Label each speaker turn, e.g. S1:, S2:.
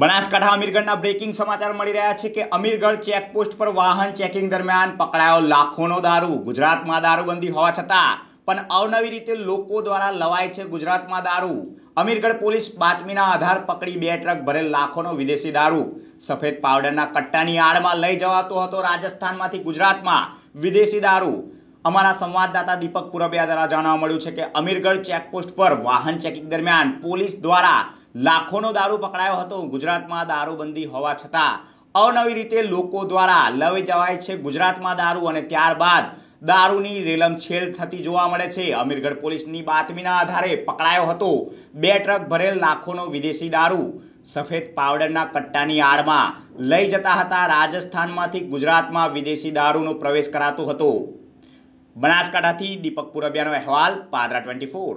S1: Banaskantha અમીરગઢના breaking સમાચાર મળી રહ્યા છે કે અમીરગઢ ચેકપોસ્ટ પર વાહન ચેકિંગ દરમિયાન પકડાયો લાખોનો દારૂ ગુજરાતમાં દારૂબંધી હોવા છતાં પણ અવનવી રીતે લોકો દ્વારા લવાય છે ગુજરાતમાં દારૂ અમીરગઢ પોલીસ બાતમીના આધાર પકડી બે ટ્રક ભરેલ લાખોનો વિદેશી દારૂ સફેદ પાવડરના કટ્ટાની આડમાં લઈ જવાતો હતો રાજસ્થાનમાંથી ગુજરાતમાં વિદેશી દારૂ અમારા સંવાદદાતા દીપક પુરબિયા દ્વારા જાણવા મળ્યું છે કે અમીરગઢ ચેકપોસ્ટ પર વાહન ચેકિંગ દરમિયાન પોલીસ દ્વારા લાખોનો દારૂ પકડાયો હતો ગુજરાતમાં દારૂબંધી હોવા છતાં અવનવી રીતે લોકો દ્વારા લઈ જવાય છે ગુજરાતમાં દારૂ અને ત્યારબાદ દારૂની રેલમ છેલ થતી જોવા મળે છે અમીરગઢ પોલીસની બાતમીના આધારે પકડાયો હતો બે ટ્રક ભરેલ લાખોનો વિદેશી દારૂ સફેદ પાવડરના કટ્ટાની આડમાં લઈ જતા હતા રાજસ્થાનમાંથી ગુજરાતમાં વિદેશી દારૂનો પ્રવેશ કરાતો હતો બનાસકાંઠાથી દીપક પુરબિયાનો અહેવાલ પાદરા ટ્વેન્ટી ફોર